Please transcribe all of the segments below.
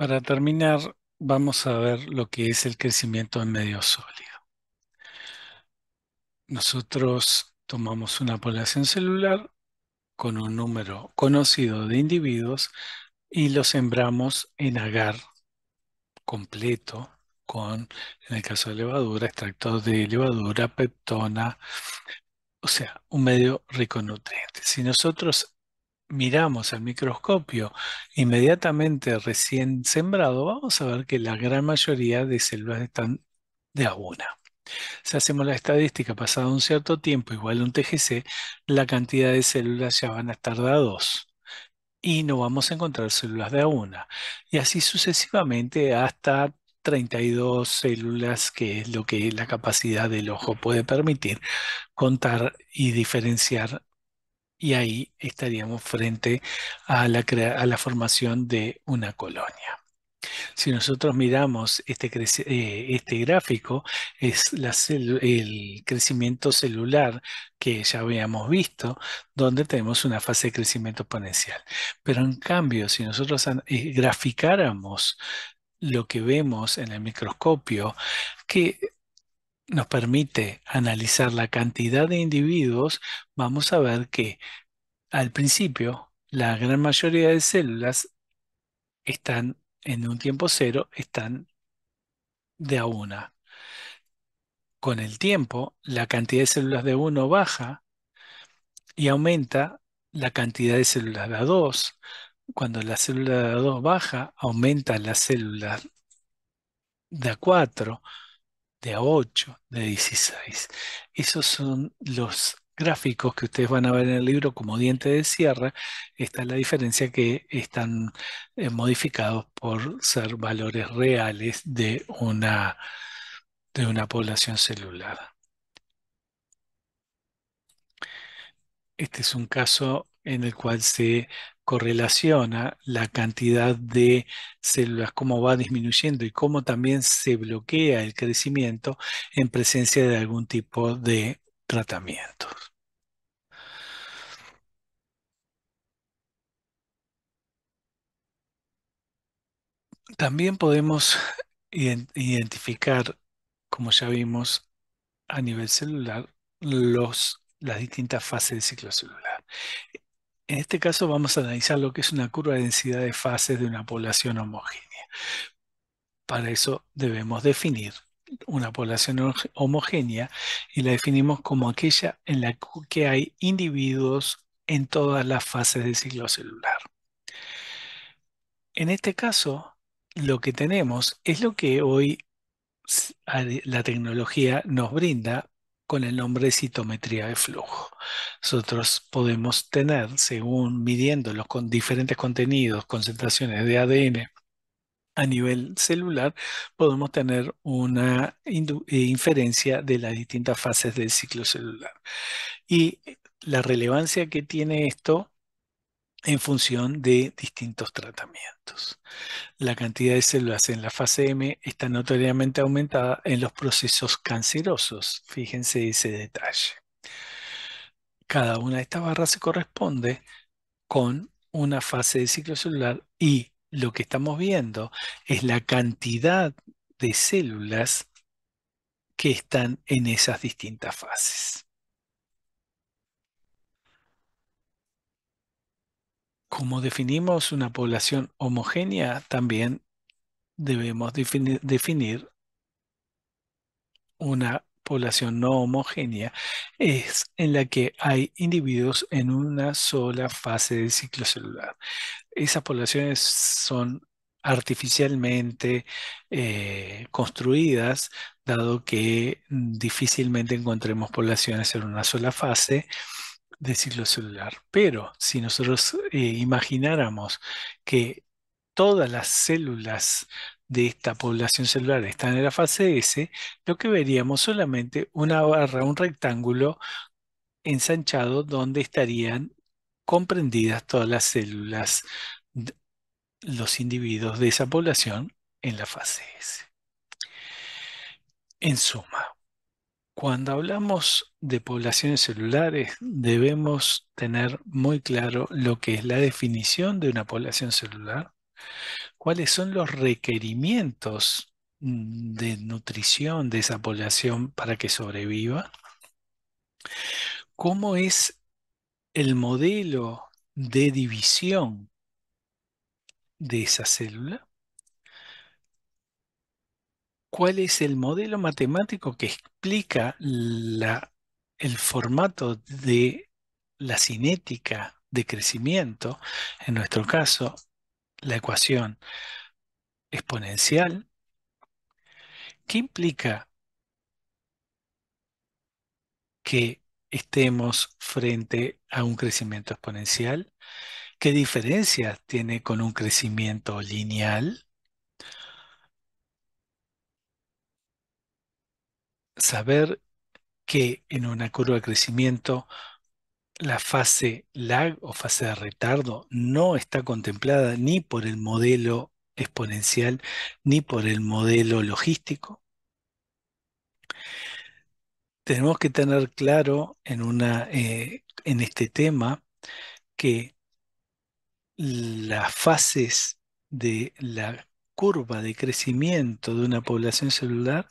Para terminar, vamos a ver lo que es el crecimiento en medio sólido. Nosotros tomamos una población celular con un número conocido de individuos y lo sembramos en agar completo con, en el caso de levadura, extracto de levadura, peptona, o sea, un medio rico en nutrientes. Si nosotros miramos al microscopio inmediatamente recién sembrado, vamos a ver que la gran mayoría de células están de a una. Si hacemos la estadística pasado un cierto tiempo, igual un TGC, la cantidad de células ya van a estar de a dos y no vamos a encontrar células de a una. Y así sucesivamente hasta 32 células, que es lo que la capacidad del ojo puede permitir contar y diferenciar y ahí estaríamos frente a la, a la formación de una colonia. Si nosotros miramos este, eh, este gráfico, es el crecimiento celular que ya habíamos visto, donde tenemos una fase de crecimiento exponencial. Pero en cambio, si nosotros eh, graficáramos lo que vemos en el microscopio, que nos permite analizar la cantidad de individuos, vamos a ver que al principio la gran mayoría de células están en un tiempo cero, están de a una. Con el tiempo, la cantidad de células de 1 baja y aumenta la cantidad de células de A2. Cuando la célula de A2 baja, aumenta la célula de A4 de a 8, de 16. Esos son los gráficos que ustedes van a ver en el libro como diente de sierra. Esta es la diferencia que están eh, modificados por ser valores reales de una, de una población celular. Este es un caso en el cual se correlaciona la cantidad de células, cómo va disminuyendo y cómo también se bloquea el crecimiento en presencia de algún tipo de tratamiento. También podemos identificar, como ya vimos a nivel celular, los, las distintas fases del ciclo celular. En este caso vamos a analizar lo que es una curva de densidad de fases de una población homogénea. Para eso debemos definir una población homogénea y la definimos como aquella en la que hay individuos en todas las fases del ciclo celular. En este caso, lo que tenemos es lo que hoy la tecnología nos brinda con el nombre de citometría de flujo. Nosotros podemos tener, según midiéndolos... con diferentes contenidos, concentraciones de ADN a nivel celular, podemos tener una inferencia de las distintas fases del ciclo celular. Y la relevancia que tiene esto en función de distintos tratamientos. La cantidad de células en la fase M está notoriamente aumentada en los procesos cancerosos. Fíjense ese detalle. Cada una de estas barras se corresponde con una fase de ciclo celular y lo que estamos viendo es la cantidad de células que están en esas distintas fases. como definimos una población homogénea, también debemos definir, una población no homogénea es en la que hay individuos en una sola fase del ciclo celular. Esas poblaciones son artificialmente eh, construidas, dado que difícilmente encontremos poblaciones en una sola fase ciclo celular. Pero si nosotros eh, imagináramos que todas las células de esta población celular están en la fase S, lo que veríamos solamente una barra, un rectángulo ensanchado donde estarían comprendidas todas las células, los individuos de esa población en la fase S. En suma, cuando hablamos de poblaciones celulares, debemos tener muy claro lo que es la definición de una población celular, cuáles son los requerimientos mm, de nutrición de esa población para que sobreviva, cómo es el modelo de división de esa célula cuál es el modelo matemático que explica el formato de la cinética de crecimiento, en nuestro caso, la ecuación exponencial, ¿Qué implica que estemos frente a un crecimiento exponencial, qué diferencias tiene con un crecimiento lineal, saber que en una curva de crecimiento la fase lag o fase de retardo no está contemplada ni por el modelo exponencial ni por el modelo logístico. Tenemos que tener claro en, eh, en este tema que las fases de la curva de crecimiento de una población celular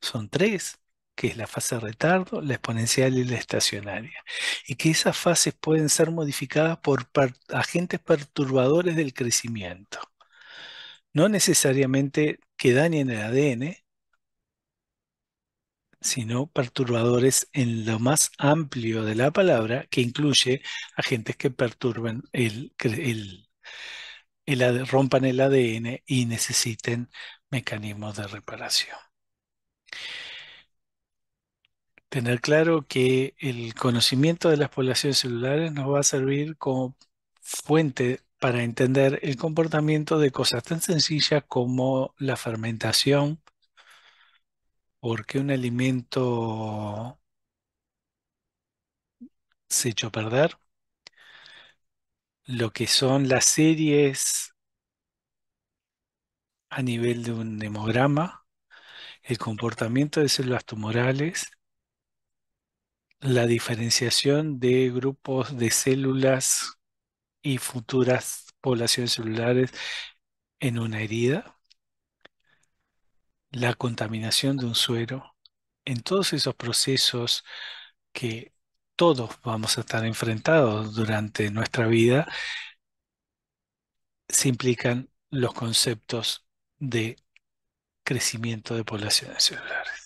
son tres que es la fase de retardo, la exponencial y la estacionaria, y que esas fases pueden ser modificadas por agentes perturbadores del crecimiento. No necesariamente que dañen el ADN, sino perturbadores en lo más amplio de la palabra, que incluye agentes que perturban el, el, rompan el ADN y necesiten mecanismos de reparación tener claro que el conocimiento de las poblaciones celulares nos va a servir como fuente para entender el comportamiento de cosas tan sencillas como la fermentación, porque un alimento se echó a perder, lo que son las series a nivel de un hemograma, el comportamiento de células tumorales, la diferenciación de grupos de células y futuras poblaciones celulares en una herida, la contaminación de un suero, en todos esos procesos que todos vamos a estar enfrentados durante nuestra vida, se implican los conceptos de crecimiento de poblaciones celulares.